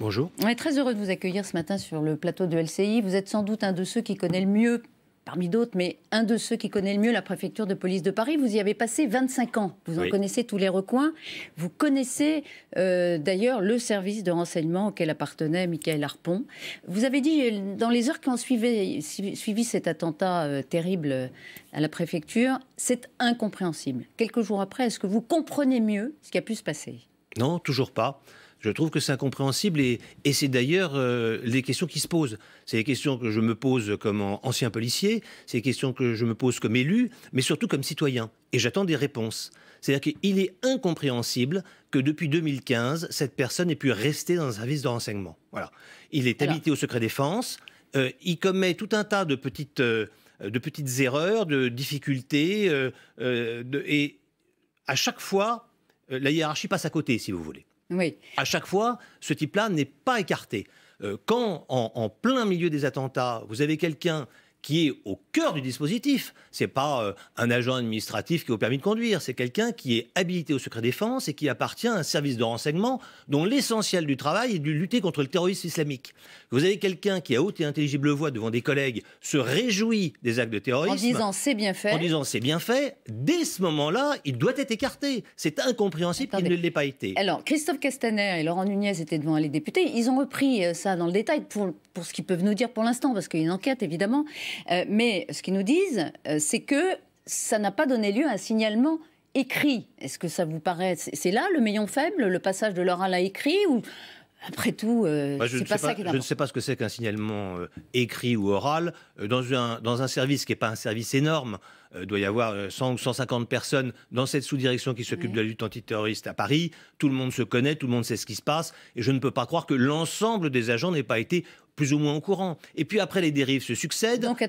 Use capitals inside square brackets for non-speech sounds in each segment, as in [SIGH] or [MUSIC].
Bonjour. On est très heureux de vous accueillir ce matin sur le plateau de LCI. Vous êtes sans doute un de ceux qui connaît le mieux, parmi d'autres, mais un de ceux qui connaît le mieux la préfecture de police de Paris. Vous y avez passé 25 ans. Vous en connaissez tous les recoins. Vous connaissez euh, d'ailleurs le service de renseignement auquel appartenait Michael Harpon. Vous avez dit, dans les heures qui ont suivi, cet attentat euh, terrible euh, à la préfecture, c'est incompréhensible. Quelques jours après, est-ce que vous comprenez mieux ce qui a pu se passer non, toujours pas. Je trouve que c'est incompréhensible et, c'est d'ailleurs euh, les questions qui se posent. C'est les questions que je me pose comme ancien policier, c'est les questions que je me pose comme élu, mais surtout comme citoyen. Et j'attends des réponses. C'est-à-dire qu'il est incompréhensible que depuis 2015, cette personne ait pu rester dans un service de renseignement. Voilà. Il est habité au secret défense, euh, il commet tout un tas de petites, euh, erreurs, de difficultés, et à chaque fois, la hiérarchie passe à côté, si vous voulez. Oui. À chaque fois, ce type-là n'est pas écarté. Euh, quand, en, plein milieu des attentats, vous avez quelqu'un qui est au cœur du dispositif. C'est pas euh, un agent administratif qui a au permis de conduire, c'est quelqu'un qui est habilité au secret défense et qui appartient à un service de renseignement dont l'essentiel du travail est de lutter contre le terrorisme islamique. Vous avez quelqu'un qui à haute et intelligible voix devant des collègues se réjouit des actes de terrorisme en disant c'est bien fait. En disant c'est bien fait, dès ce moment-là, il doit être écarté. C'est incompréhensible qu'il ne l'ait pas été. Alors Christophe Castaner et Laurent Nunez étaient devant les députés, ils ont repris euh, ça dans le détail pour pour ce qu'ils peuvent nous dire pour l'instant parce qu'il y a une enquête évidemment. Euh, mais ce qu'ils nous disent, euh, c'est que ça n'a pas donné lieu à un signalement écrit. Est-ce que ça vous paraît... C'est là le maillon faible, le passage de l'oral à écrit ou après tout, pas, Je ne sais pas ce que c'est qu'un signalement euh, écrit ou oral. Euh, dans, un, dans un service qui n'est pas un service énorme, il euh, doit y avoir 100 ou 150 personnes dans cette sous-direction qui s'occupe de la lutte antiterroriste à Paris. Tout le monde se connaît, tout le monde sait ce qui se passe. Et je ne peux pas croire que l'ensemble des agents n'ait pas été plus ou moins au courant. Et puis après, les dérives se succèdent. Donc,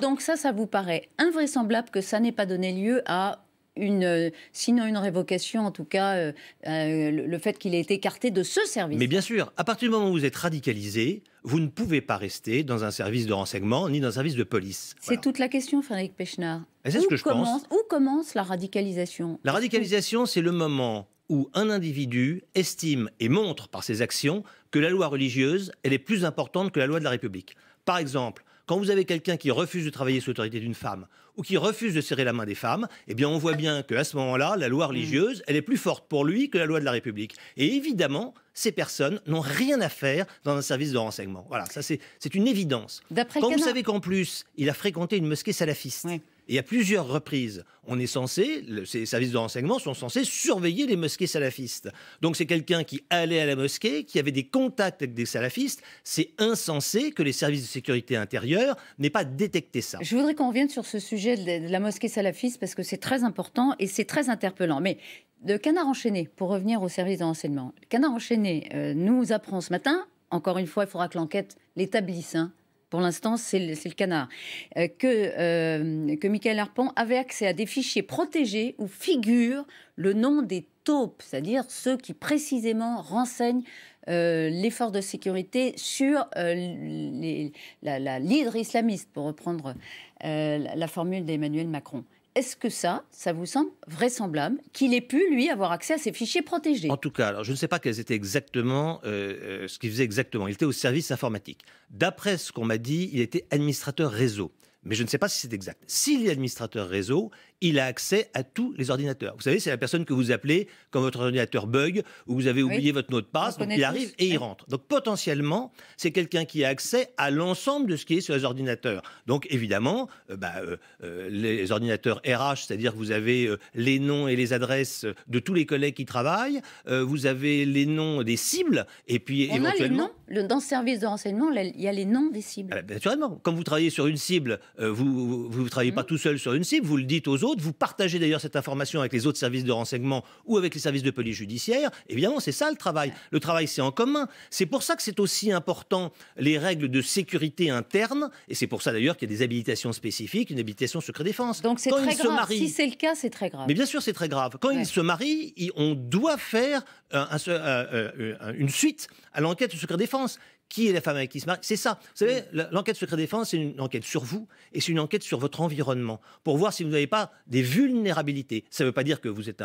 donc ça, ça vous paraît invraisemblable que ça n'ait pas donné lieu à une, euh, sinon une révocation, en tout cas euh, euh, le fait qu'il ait été écarté de ce service. Mais bien sûr, à partir du moment où vous êtes radicalisé, vous ne pouvez pas rester dans un service de renseignement ni dans un service de police. C'est toute la question, Frédéric Pechnard. C'est ce que je Où commence la radicalisation La radicalisation, c'est le moment où un individu estime et montre par ses actions que la loi religieuse, elle est plus importante que la loi de la République. Par exemple, quand vous avez quelqu'un qui refuse de travailler sous l'autorité d'une femme ou qui refuse de serrer la main des femmes, eh bien on voit bien qu'à ce moment-là, la loi mm. religieuse, elle est plus forte pour lui que la loi de la République. Et évidemment, ces personnes n'ont rien à faire dans un service de renseignement. Voilà, ça c'est une évidence. Quand vous savez qu'en plus, il a fréquenté une mosquée salafiste. Et à plusieurs reprises, on est censé, ces services de renseignement sont censés surveiller les mosquées salafistes. Donc c'est quelqu'un qui allait à la mosquée, qui avait des contacts avec des salafistes. C'est insensé que les services de sécurité intérieure n'aient pas détecté ça. Je voudrais qu'on revienne sur ce sujet de la mosquée salafiste parce que c'est très important et c'est très interpellant. Mais de Canard Enchaîné, pour revenir aux services de renseignement. Canard Enchaîné euh, nous apprend ce matin, encore une fois, il faudra que l'enquête l'établisse, hein, pour l'instant, c'est le, canard, euh, que, euh, que Michael Harpon avait accès à des fichiers protégés où figure le nom des taupes, c'est-à-dire ceux qui précisément renseignent euh, l'effort de sécurité sur l'hydre la, la, islamiste, pour reprendre la formule d'Emmanuel Macron. Est-ce que ça, ça vous semble vraisemblable qu'il ait pu, lui, avoir accès à ces fichiers protégés En tout cas, alors, je ne sais pas quels étaient exactement euh, euh, ce qu'il faisait exactement. Il était au service informatique. D'après ce qu'on m'a dit, il était administrateur réseau. Mais je ne sais pas si c'est exact. S'il est administrateur réseau, il a accès à tous les ordinateurs. Vous savez, c'est la personne que vous appelez quand votre ordinateur bug ou vous avez oublié votre mot de passe, donc il arrive et il rentre. Donc potentiellement, c'est quelqu'un qui a accès à l'ensemble de ce qui est sur les ordinateurs. Donc évidemment, euh, bah, euh, euh, les ordinateurs RH, c'est-à-dire que vous avez les noms et les adresses de tous les collègues qui travaillent, vous avez les noms des cibles, et puis éventuellement... A les noms. dans le service de renseignement, il y a les noms des cibles. Ah bah, naturellement, quand vous travaillez sur une cible, vous ne travaillez pas mm. tout seul sur une cible, vous le dites aux autres vous partagez d'ailleurs cette information avec les autres services de renseignement ou avec les services de police judiciaire. Évidemment, c'est ça le travail. Le travail, c'est en commun. C'est pour ça que c'est aussi important les règles de sécurité interne. Et c'est pour ça d'ailleurs qu'il y a des habilitations spécifiques, une habilitation secret défense. Donc c'est très grave. si c'est le cas, c'est très grave. Mais bien sûr, c'est très grave. Quand ils se marient, on doit faire euh, un, euh, euh, une suite à l'enquête du secret défense qui est la femme avec qui se marie. C'est ça. Vous savez, mm. l'enquête secret défense, c'est une enquête sur vous et c'est une enquête sur votre environnement pour voir si vous n'avez pas des vulnérabilités. Ça ne veut pas dire que vous êtes mm.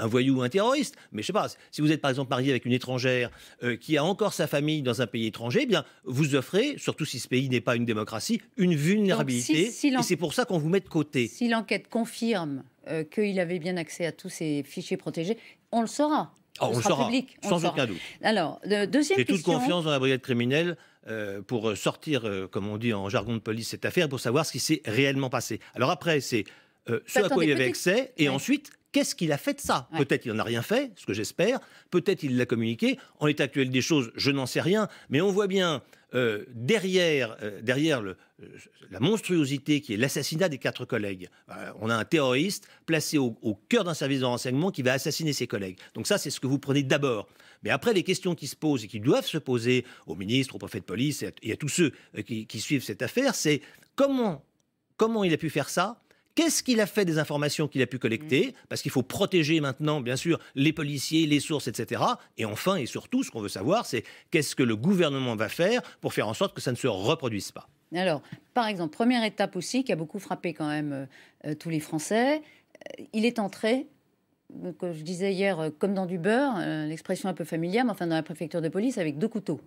un, voyou ou un terroriste, mais je sais pas. Si vous êtes par exemple marié avec une étrangère euh, qui a encore sa famille dans un pays étranger, eh bien vous offrez, surtout si ce pays n'est pas une démocratie, une vulnérabilité. et c'est pour ça qu'on vous met de côté. Si l'enquête confirme euh, qu'il avait bien accès à tous ces fichiers protégés, on le saura. Ah, on, le saura, sans aucun doute. Alors, deuxième question. J'ai toute confiance dans la brigade criminelle euh, pour euh, sortir, euh, comme on dit en jargon de police, cette affaire, pour savoir ce qui s'est réellement passé. Alors après, c'est ce à quoi il y avait accès, et ensuite Qu'est-ce qu'il a fait de ça Peut-être il n'en a rien fait, ce que j'espère. Peut-être il l'a communiqué. En l'état actuel des choses, je n'en sais rien. Mais on voit bien euh, derrière, euh, derrière euh, la monstruosité qui est l'assassinat des quatre collègues. on a un terroriste placé au, cœur d'un service de renseignement qui va assassiner ses collègues. Donc ça, c'est ce que vous prenez d'abord. Mais après, les questions qui se posent et qui doivent se poser aux ministres, aux préfets de police et à, tous ceux qui, suivent cette affaire, c'est comment, comment il a pu faire ça Qu'est-ce qu'il a fait des informations qu'il a pu collecter mm. Parce qu'il faut protéger maintenant, bien sûr, les policiers, les sources, etc. Et enfin et surtout, ce qu'on veut savoir, c'est qu'est-ce que le gouvernement va faire pour faire en sorte que ça ne se reproduise pas. Alors, par exemple, première étape aussi qui a beaucoup frappé quand même euh, euh, tous les Français, euh, il est entré comme je disais hier, comme dans du beurre, l'expression un peu familière, mais enfin dans la préfecture de police, avec deux couteaux.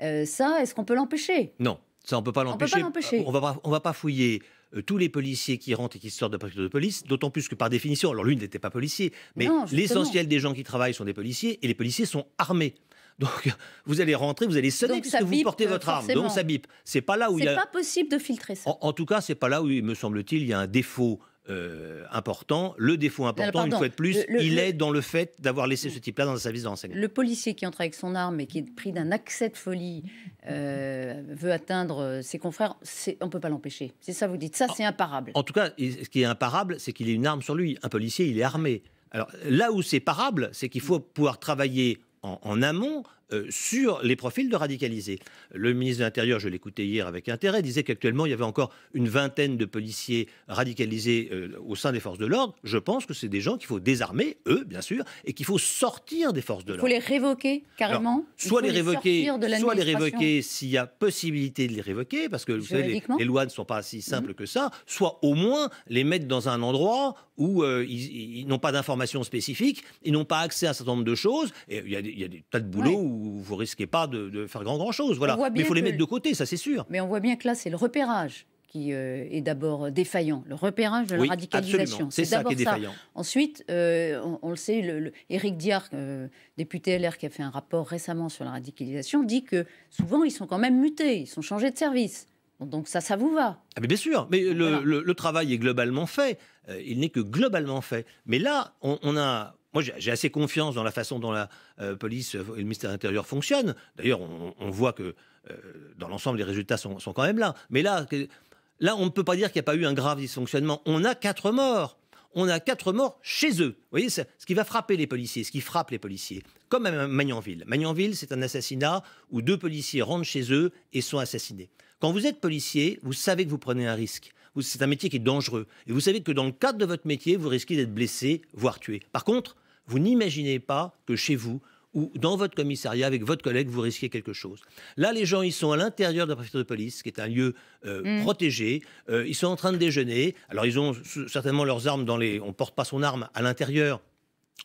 ça, est-ce qu'on peut l'empêcher Non. Ça, on ne peut pas l'empêcher. On va, pas fouiller euh, tous les policiers qui rentrent et qui sortent de poste de police, d'autant plus que par définition, alors lui n'était pas policier, mais l'essentiel des gens qui travaillent sont des policiers et les policiers sont armés. [LAUGHS] Donc vous allez rentrer, vous allez sonner puisque vous portez euh, votre arme. Donc ça bip. C'est pas là où il C'est pas possible de filtrer ça. En, tout cas, c'est pas là où, me semble-t-il, il y a un défaut euh, important. Le défaut important, une fois de plus, il est dans le fait d'avoir laissé ce type-là dans un service d'enseignement. Le policier qui entre avec son arme et qui est pris d'un accès de folie euh, veut atteindre euh, ses confrères, on ne peut pas l'empêcher. C'est ça, vous dites. Ça, c'est imparable. En tout cas, ce qui est imparable, c'est qu'il ait une arme sur lui. Un policier, il est armé. Alors là où c'est parable, c'est qu'il faut pouvoir travailler en amont euh, sur les profils de radicalisés. Le ministre de l'Intérieur, je l'écoutais hier avec intérêt, disait qu'actuellement, il y avait encore une vingtaine de policiers radicalisés euh, au sein des forces de l'ordre. Je pense que c'est des gens qu'il faut désarmer, eux, bien sûr, et qu'il faut sortir des forces de l'ordre. Il faut les révoquer carrément soit, les révoquer, soit les révoquer s'il y a possibilité de les révoquer, parce que vous savez, les, lois ne sont pas si simples mhm. que ça, soit au moins les mettre dans un endroit où euh, ils, n'ont pas d'informations spécifiques, ils n'ont pas accès à un certain nombre de choses, et il y a, des tas de boulots vous ne risquez pas de, faire grand-chose. voilà. Mais il faut les mettre de côté, ça c'est sûr. Mais on voit bien que là, c'est le repérage qui euh, est d'abord défaillant, le repérage de la radicalisation. C'est ça qui est défaillant. Ça. Ensuite, euh, on, le sait, le, Éric Diard, euh, député LR qui a fait un rapport récemment sur la radicalisation, dit que souvent ils sont quand même mutés, ils sont changés de service. Donc ça, ça vous va. Ah, mais bien sûr, mais le, travail est globalement fait. il n'est que globalement fait. Mais là, on, on a moi, j'ai assez confiance dans la façon dont la euh, police euh, et le ministère de l'Intérieur fonctionnent. D'ailleurs, on, voit que euh, dans l'ensemble, les résultats sont, quand même là. Mais là, là on ne peut pas dire qu'il n'y a pas eu un grave dysfonctionnement. On a quatre morts. On a quatre morts chez eux. Vous voyez, ce qui va frapper les policiers, ce qui frappe les policiers, comme à Magnanville. Magnanville, c'est un assassinat où deux policiers rentrent chez eux et sont assassinés. Quand vous êtes policier, vous savez que vous prenez un risque c'est un métier qui est dangereux. Et vous savez que dans le cadre de votre métier, vous risquez d'être blessé, voire tué. Par contre, vous n'imaginez pas que chez vous, ou dans votre commissariat avec votre collègue, vous risquez quelque chose. Là, les gens, ils sont à l'intérieur de la préfecture de police, qui est un lieu euh, mm. protégé. Euh, ils sont en train de déjeuner. Alors, ils ont certainement leurs armes dans les. On ne porte pas son arme à l'intérieur.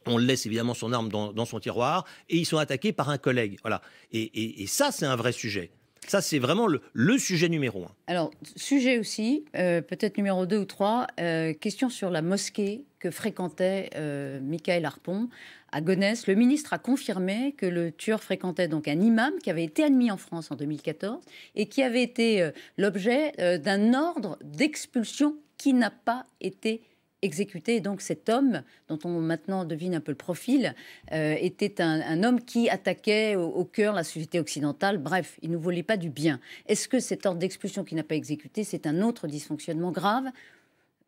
On laisse évidemment son arme dans, son tiroir et ils sont attaqués par un collègue. Voilà. et ça, c'est un vrai sujet. Ça, c'est vraiment le, sujet numéro un. Alors, sujet aussi, euh, peut-être numéro deux ou trois, euh, question sur la mosquée que fréquentait euh, Michael Harpon à Gonesse. Le ministre a confirmé que le tueur fréquentait donc un imam qui avait été admis en France en 2014 et qui avait été l'objet d'un ordre d'expulsion qui n'a pas été exécuté. donc cet homme, dont on maintenant devine un peu le profil, euh, était un, homme qui attaquait au, cœur la société occidentale. Bref, il ne voulait pas du bien. Est-ce que cet ordre d'expulsion qui n'a pas exécuté, c'est un autre dysfonctionnement grave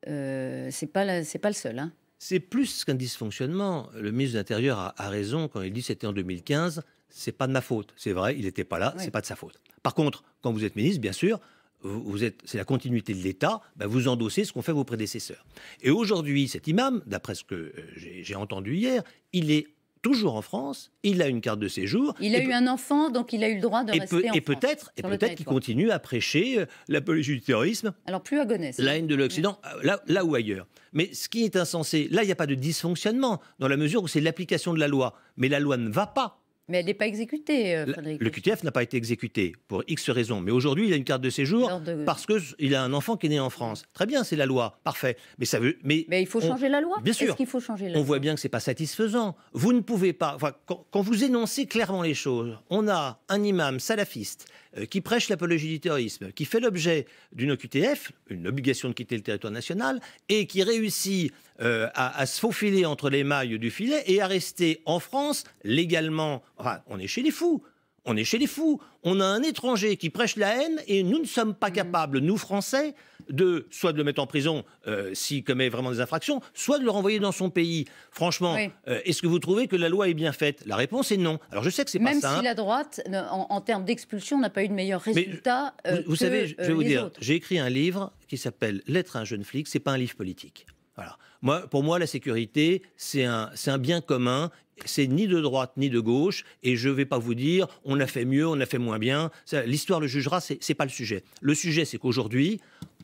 euh, C'est pas pas le seul. Hein. C'est plus qu'un dysfonctionnement. Le ministre de l'Intérieur a, raison quand il dit c'était en 2015. C'est pas de ma faute. C'est vrai, il n'était pas là. C'est pas de sa faute. Par contre, quand vous êtes ministre, bien sûr, vous êtes, c'est la continuité de l'État, bah, vous endossez ce qu'ont fait vos prédécesseurs. Et aujourd'hui, cet imam, d'après ce que euh, j'ai entendu hier, il est toujours en France, il a une carte de séjour. Il a eu un enfant, donc il a eu le droit de rester peut, en et Peut-être, et peut-être qu'il continue à prêcher euh, la politique du terrorisme. Alors plus à Gonesse. La haine de l'Occident, euh, là, là ou ailleurs. Mais ce qui est insensé, là, il n'y a pas de dysfonctionnement, dans la mesure où c'est l'application de la loi. Mais la loi ne va pas mais elle n'est pas exécutée, euh, Frédéric. Le QTF n'a pas été exécuté pour X raisons. Mais aujourd'hui, il a une carte de séjour parce qu'il a un enfant qui est né en France. Très bien, c'est la loi. Parfait. Mais ça veut. Mais, il faut changer la loi. Bien sûr. qu'il faut changer la on voit bien que ce n'est pas satisfaisant. Vous ne pouvez pas. quand vous énoncez clairement les choses, on a un imam salafiste euh, qui prêche l'apologie du terrorisme, qui fait l'objet d'une OQTF, une obligation de quitter le territoire national, et qui réussit euh, à, se faufiler entre les mailles du filet et à rester en France légalement. on est chez les fous on est chez les fous. On a un étranger qui prêche la haine et nous ne sommes pas mm. capables, nous Français, de soit de le mettre en prison euh, s'il commet vraiment des infractions, soit de le renvoyer dans son pays. Franchement, euh, est-ce que vous trouvez que la loi est bien faite La réponse est non. Alors je sais que c'est pas ça. Même si la droite, en, termes d'expulsion, n'a pas eu de meilleurs résultats. Euh, vous, savez, je, vais vous dire, j'ai écrit un livre qui s'appelle L'être un jeune flic. C'est pas un livre politique. Voilà. Moi, pour moi, la sécurité, c'est un, un, bien commun. C'est ni de droite ni de gauche, et je ne vais pas vous dire on a fait mieux, on a fait moins bien. L'histoire le jugera, ce n'est pas le sujet. Le sujet, c'est qu'aujourd'hui,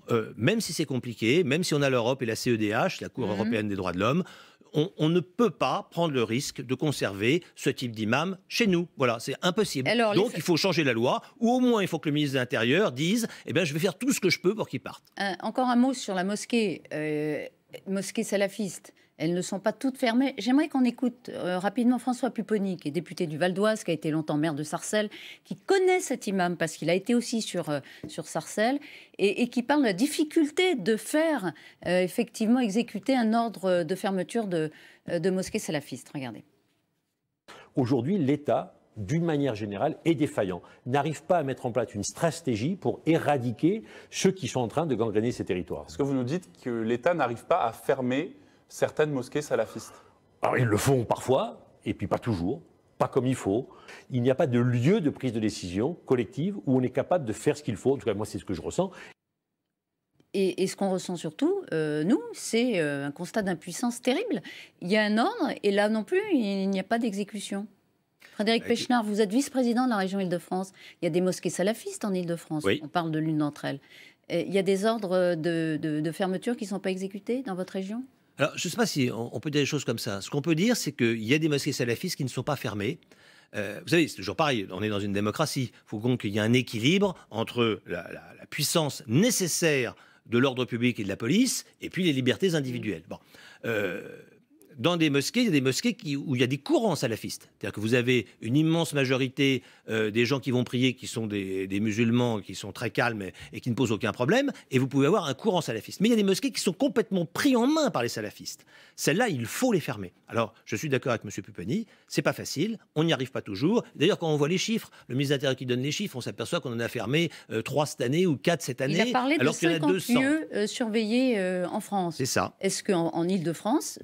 euh, même si c'est compliqué, même si on a l'Europe et la CEDH, la Cour mhm. européenne des droits de l'homme, on, ne peut pas prendre le risque de conserver ce type d'imam chez nous. Voilà, c'est impossible. Donc il faut changer la loi, ou au moins il faut que le ministre de l'Intérieur dise, eh bien je vais faire tout ce que je peux pour qu'il parte. Euh, encore un mot sur la mosquée. Euh, mosquées salafistes. Elles ne sont pas toutes fermées. J'aimerais qu'on écoute euh, rapidement François Pupponi, qui est député du Val d'Oise, qui a été longtemps maire de Sarcelles, qui connaît cet imam parce qu'il a été aussi sur, euh, sur Sarcelles, et, qui parle de la difficulté de faire euh, effectivement exécuter un ordre de fermeture de, de mosquées salafistes. Regardez. Aujourd'hui, l'État d'une manière générale, est défaillant, n'arrive pas à mettre en place une stratégie pour éradiquer ceux qui sont en train de gangréner ces territoires. Est-ce que vous nous dites que l'État n'arrive pas à fermer certaines mosquées salafistes Alors ah ils le font parfois, et puis pas toujours pas comme il faut. Il n'y a pas de lieu de prise de décision collective où on est capable de faire ce qu'il faut. En tout cas, moi, c'est ce que je ressens. Et, ce qu'on ressent surtout, euh, nous, c'est euh, un constat d'impuissance terrible. Il y a un ordre, et là non plus, il n'y a pas d'exécution. Frédéric Pechnard, vous êtes vice-président de la région Île-de-France. Il y a des mosquées salafistes en Île-de-France. On parle de l'une d'entre elles. Il y a des ordres de, fermeture qui ne sont pas exécutés dans votre région Alors, je ne sais pas si on, peut dire des choses comme ça. Ce qu'on peut dire, c'est qu'il y a des mosquées salafistes qui ne sont pas fermées. Euh, vous savez, c'est toujours pareil, on est dans une démocratie. Il faut qu'il y ait un équilibre entre la, puissance nécessaire de l'ordre public et de la police, et puis les libertés individuelles. Bon. Euh, dans des mosquées, il y a des mosquées qui, où il y a des courants salafistes. C'est-à-dire que vous avez une immense majorité euh, des gens qui vont prier, qui sont des, musulmans, qui sont très calmes et, qui ne posent aucun problème, et vous pouvez avoir un courant salafiste. Mais il y a des mosquées qui sont complètement pris en main par les salafistes. Celles-là, il faut les fermer. Alors, je suis d'accord avec M. Pupponi, c'est pas facile, on n'y arrive pas toujours. D'ailleurs, quand on voit les chiffres, le ministre de qui donne les chiffres, on s'aperçoit qu'on en a fermé euh, trois 3 cette année ou 4 cette année. Il a parlé alors de 50 euh, surveillés en France. C'est ça. Est-ce qu'en en, Ile-de-France,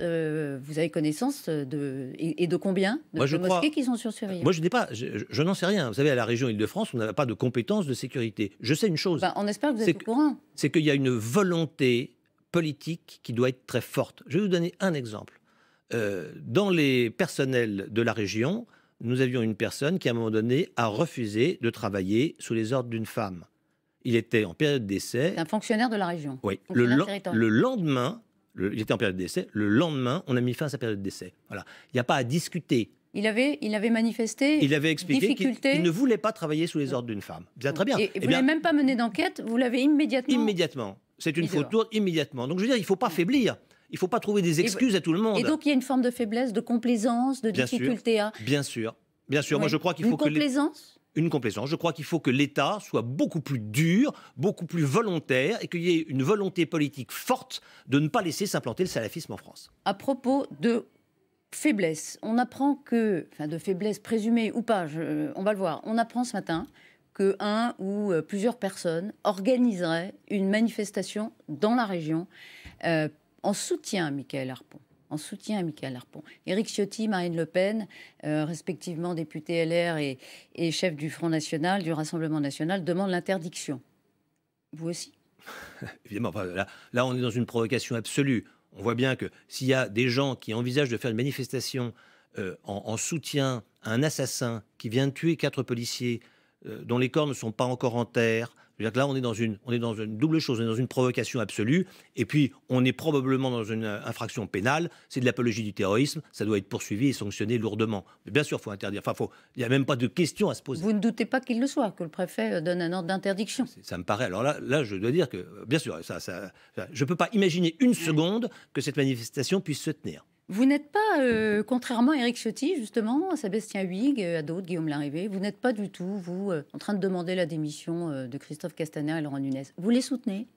vous avez connaissance euh, de, et, de combien de, mosquées qui sont sur Moi, je pas, je, n'en sais rien. Vous savez, à la région Île-de-France, on n'a pas de compétences de sécurité. Je sais une chose. Ben, on espère que vous êtes au courant. C'est qu'il y a une volonté politique qui doit être très forte. Je vais vous donner un exemple. Euh, dans les personnels de la région, nous avions une personne qui, à un moment donné, a refusé de travailler sous les ordres d'une femme. Il était en période d'essai. Un fonctionnaire de la région. Oui. Le, le, lendemain, il était en période d'essai. Le lendemain, on a mis fin à sa période d'essai. Voilà. Il n'y a pas à discuter. Il avait, il avait manifesté. Il avait expliqué qu'il ne voulait pas travailler sous les ordres d'une femme. Bien, très bien. Et, vous eh n'avez même pas mené d'enquête. Vous l'avez immédiatement. Immédiatement. C'est une faute lourde immédiatement. Donc je veux dire, il ne faut pas faiblir. Il ne faut pas trouver des excuses à tout le monde. Et donc il y a une forme de faiblesse, de complaisance, de difficulté à. Bien sûr. Bien sûr, moi je crois qu'il faut une que. Complaisance une complaisance. Je crois qu'il faut que l'État soit beaucoup plus dur, beaucoup plus volontaire et qu'il y ait une volonté politique forte de ne pas laisser s'implanter le salafisme en France. À propos de faiblesse, on apprend que, enfin de faiblesse présumée ou pas, on va le voir, on apprend ce matin que un ou euh, plusieurs personnes organiseraient une manifestation dans la région euh, en soutien à Michael Harpon en soutien à Michael Harpon. Éric Ciotti, Marine Le Pen, euh, respectivement député LR et, et, chef du Front National, du Rassemblement National, demandent l'interdiction. Vous aussi [LAUGHS] Évidemment, là, on est dans une provocation absolue. On voit bien que s'il y a des gens qui envisagent de faire une manifestation euh, en, soutien à un assassin qui vient de tuer quatre policiers, euh, dont les corps ne sont pas encore en terre, c'est-à-dire que là, on est, dans une, on est dans une double chose, on est dans une provocation absolue, et puis on est probablement dans une euh, infraction pénale, c'est de l'apologie du terrorisme, ça doit être poursuivi et sanctionné lourdement. Mais bien sûr, il faut interdire, enfin, il n'y a même pas de question à se poser. Vous ne doutez pas qu'il le soit, que le préfet euh, donne un ordre d'interdiction Ça me paraît, alors là, là, je dois dire que, euh, bien sûr, je ne peux pas imaginer une seconde que cette manifestation puisse se tenir. Vous n'êtes pas, euh, contrairement à Eric Ciotti, justement, à Sébastien Huyghe, à d'autres, Guillaume Larrivé, vous n'êtes pas du tout, vous, euh, en train de demander la démission euh, de Christophe Castaner et Laurent Nunez. Vous les soutenez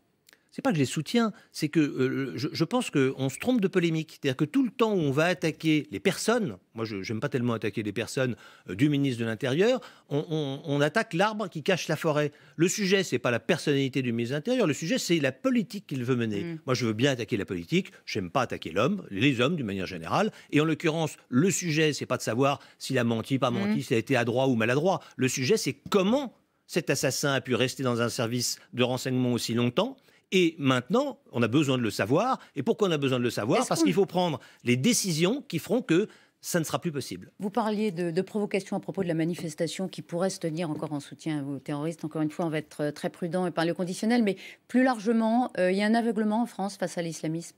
c'est pas que je les soutiens, c'est que euh, je, pense qu'on se trompe de polémique. C'est-à-dire que tout le temps où on va attaquer les personnes, moi je n'aime pas tellement attaquer les personnes euh, du ministre de l'Intérieur, on, attaque l'arbre qui cache la forêt. Le sujet, c'est pas la personnalité du ministre de l'Intérieur, le sujet, c'est la politique qu'il veut mener. Mm. Moi je veux bien attaquer la politique, j'aime pas attaquer l'homme, les hommes d'une manière générale. Et en l'occurrence, le sujet, c'est pas de savoir s'il a menti, pas menti, mm. s'il a été adroit ou maladroit. Le sujet, c'est comment cet assassin a pu rester dans un service de renseignement aussi longtemps et maintenant, on a besoin de le savoir. Et pourquoi on a besoin de le savoir Parce qu'il faut prendre les décisions qui feront que ça ne sera plus possible. Vous parliez de, provocations à propos de la manifestation qui pourrait se tenir encore en soutien aux terroristes. Encore une fois, on va être euh, très prudent et parler au conditionnel. Mais plus largement, euh, il y a un aveuglement en France face à l'islamisme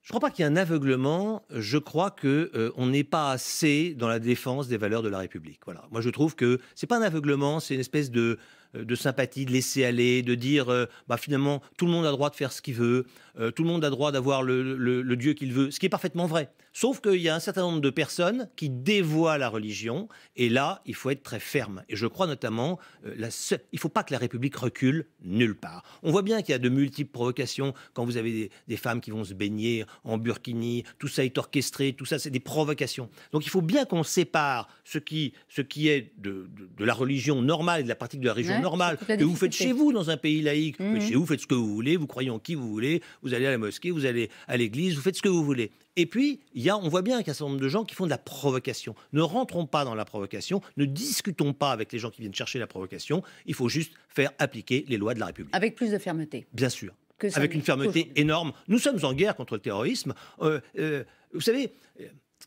je ne crois pas qu'il y ait un aveuglement. Je crois que euh, on n'est pas assez dans la défense des valeurs de la République. Voilà. Moi, je trouve que c'est pas un aveuglement, c'est une espèce de euh, de sympathie, de laisser aller, de dire euh, bah, finalement tout le monde a droit de faire ce qu'il veut, euh, tout le monde a droit d'avoir le, Dieu qu'il veut, ce qui est parfaitement vrai. Sauf qu'il y a un certain nombre de personnes qui dévoient la religion et là il faut être très ferme. Et je crois notamment il ne faut pas que la République recule nulle part. On voit bien qu'il y a de multiples provocations quand vous avez des, femmes qui vont se baigner en burkini, tout ça est orchestré, tout ça c'est des provocations. Donc il faut bien qu'on sépare ce qui, ce qui est de, de, la religion normale et de la pratique de la religion normal, que vous faites chez vous dans un pays laïque. Mais mhm. chez vous, faites ce que vous voulez, vous croyez en qui vous voulez, vous allez à la mosquée, vous allez à l'église, vous faites ce que vous voulez. Et puis, il y a, on voit bien qu'il y a certain nombre de gens qui font de la provocation. Ne rentrons pas dans la provocation, ne discutons pas avec les gens qui viennent chercher la provocation. Il faut juste faire appliquer les lois de la République. Avec plus de fermeté. Bien sûr. avec une fermeté énorme. Nous sommes en guerre contre le terrorisme. Euh, euh, vous savez. Euh,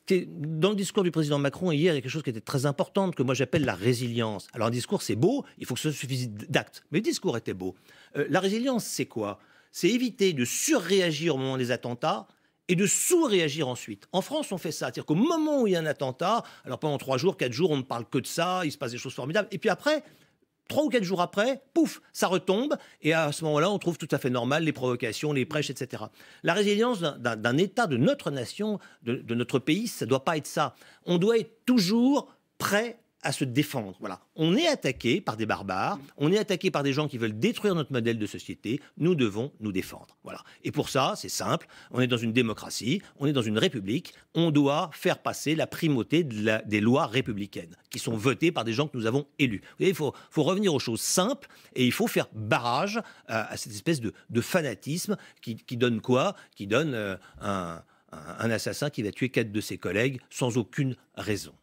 dans le discours du président Macron hier, il y a quelque chose qui était très important, que moi j'appelle la résilience. Alors un discours, c'est beau, il faut que ce suffise d'actes. Mais le discours était beau. Euh, la résilience, c'est quoi C'est éviter de surréagir au moment des attentats et de sous-réagir ensuite. En France, on fait ça. C'est-à-dire qu'au moment où il y a un attentat, alors pendant trois jours, quatre jours, on ne parle que de ça, il se passe des choses formidables. Et puis après, trois ou quatre jours après, pouf, ça retombe. Et à ce moment-là, on trouve tout à fait normal les provocations, les prêches, etc. La résilience d'un État, de notre nation, de, notre pays, ça ne doit pas être ça. On doit être toujours prêt à se défendre. Voilà. On est attaqué par des barbares, on est attaqué par des gens qui veulent détruire notre modèle de société, nous devons nous défendre. Voilà. Et pour ça, c'est simple, on est dans une démocratie, on est dans une république, on doit faire passer la primauté des lois républicaines qui sont votées par des gens que nous avons élus. il faut, revenir aux choses simples et il faut faire barrage à, cette espèce de, fanatisme qui, donne quoi Qui donne euh, un assassin qui va tuer quatre de ses collègues sans aucune raison.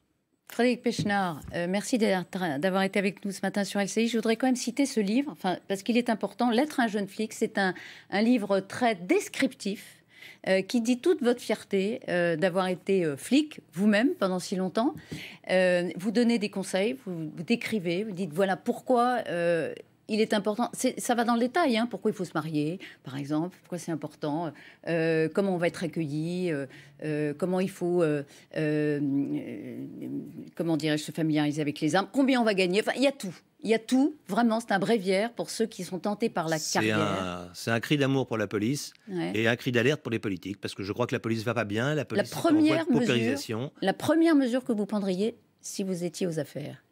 Frédéric Pechnard, euh, merci d'avoir été avec nous ce matin sur LCI. Je voudrais quand même citer ce livre, enfin, parce qu'il est important. L'être un jeune flic, c'est un, livre très descriptif euh, qui dit toute votre fierté euh, d'avoir été flic vous-même pendant si longtemps. vous donnez des conseils, vous, vous, décrivez, vous dites voilà pourquoi il est important, ça va dans le détail, hein, pourquoi il faut se marier, par exemple, pourquoi c'est important, euh, euh, comment on va être accueilli, euh, comment il faut, comment dirais-je, se familiariser avec les armes, combien on va gagner, enfin, il y a tout. Il y a tout, vraiment, c'est un bréviaire pour ceux qui sont tentés par la carrière. C'est un cri d'amour pour la police et un cri d'alerte pour les politiques, parce que je crois que la police va pas bien, la police première mesure, La première mesure que vous prendriez si vous étiez aux affaires,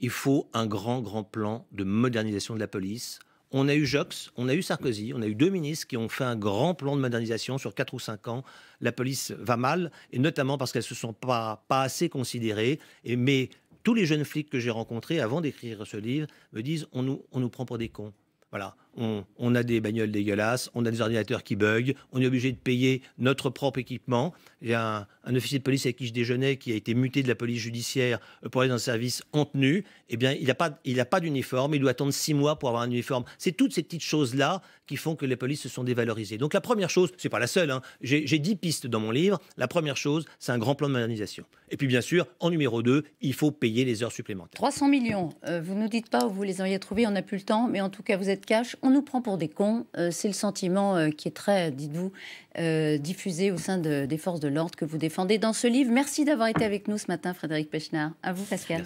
il faut un grand, grand plan de modernisation de la police. On a eu Jox, on a eu Sarkozy, on a eu deux ministres qui ont fait un grand plan de modernisation sur quatre ou cinq ans. La police va mal, et notamment parce qu'elles ne se sont pas, pas assez considérées. Et, mais tous les jeunes flics que j'ai rencontrés avant d'écrire ce livre me disent on nous, on nous prend pour des cons. Voilà. Mm. on, a des bagnoles dégueulasses, on a des ordinateurs qui buguent, on est obligé de payer notre propre équipement. Il y a un, officier de police avec qui je déjeunais qui a été muté de la police judiciaire pour aller dans un service contenu. Eh bien, il n'a pas, il a pas d'uniforme, il doit attendre six mois pour avoir un uniforme. C'est toutes ces petites choses-là qui font que les polices se sont dévalorisées. Donc la première chose, c'est pas la seule, hein, j'ai dix pistes dans mon livre, la première chose, c'est un grand plan de modernisation. Et puis bien sûr, en numéro deux, il faut payer les heures supplémentaires. 300 millions, euh, vous ne nous dites pas où vous les auriez trouvés, on n'a plus le temps, mais en tout cas, vous êtes cash, on nous prend pour des cons. Euh, c'est le sentiment euh, qui est très, euh, dites-vous, diffusé au sein des forces de l'ordre que vous défendez dans ce livre. Merci d'avoir été avec nous ce matin, Frédéric Pechnard. À vous, Pascal.